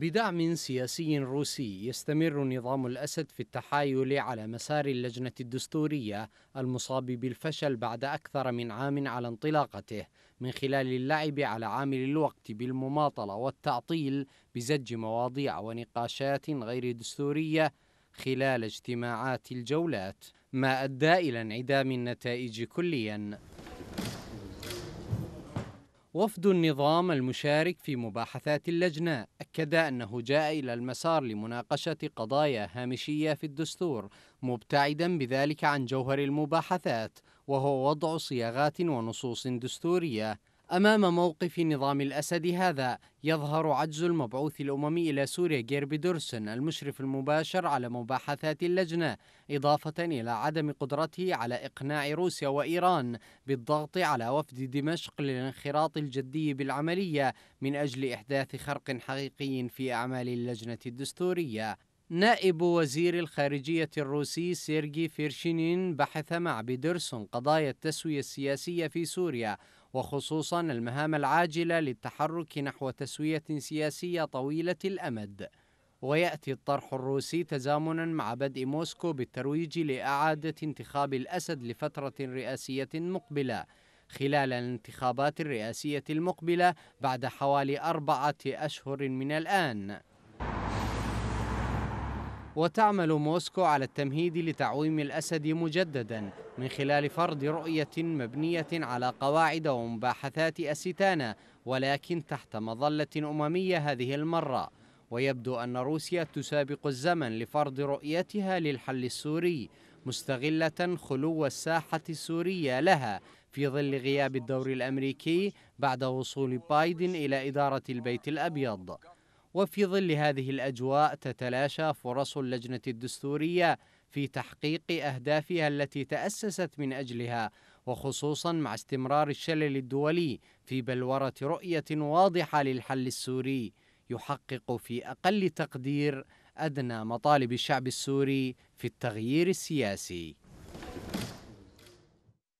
بدعم سياسي روسي يستمر نظام الاسد في التحايل على مسار اللجنه الدستوريه المصاب بالفشل بعد اكثر من عام على انطلاقته من خلال اللعب على عامل الوقت بالمماطله والتعطيل بزج مواضيع ونقاشات غير دستوريه خلال اجتماعات الجولات ما ادى الى انعدام النتائج كليا وفد النظام المشارك في مباحثات اللجنة أكد أنه جاء إلى المسار لمناقشة قضايا هامشية في الدستور مبتعدا بذلك عن جوهر المباحثات وهو وضع صياغات ونصوص دستورية أمام موقف نظام الأسد هذا يظهر عجز المبعوث الأممي إلى سوريا جيربي بيدورسون المشرف المباشر على مباحثات اللجنة إضافة إلى عدم قدرته على إقناع روسيا وإيران بالضغط على وفد دمشق للانخراط الجدي بالعملية من أجل إحداث خرق حقيقي في أعمال اللجنة الدستورية نائب وزير الخارجية الروسي سيرجي فيرشينين بحث مع بيدرسون قضايا التسوية السياسية في سوريا وخصوصا المهام العاجلة للتحرك نحو تسوية سياسية طويلة الأمد ويأتي الطرح الروسي تزامنا مع بدء موسكو بالترويج لإعادة انتخاب الأسد لفترة رئاسية مقبلة خلال الانتخابات الرئاسية المقبلة بعد حوالي أربعة أشهر من الآن وتعمل موسكو على التمهيد لتعويم الأسد مجددا من خلال فرض رؤية مبنية على قواعد ومباحثات أستانا ولكن تحت مظلة أممية هذه المرة ويبدو أن روسيا تسابق الزمن لفرض رؤيتها للحل السوري مستغلة خلو الساحة السورية لها في ظل غياب الدور الأمريكي بعد وصول بايدن إلى إدارة البيت الأبيض وفي ظل هذه الأجواء تتلاشى فرص اللجنة الدستورية في تحقيق أهدافها التي تأسست من أجلها وخصوصا مع استمرار الشلل الدولي في بلورة رؤية واضحة للحل السوري يحقق في أقل تقدير أدنى مطالب الشعب السوري في التغيير السياسي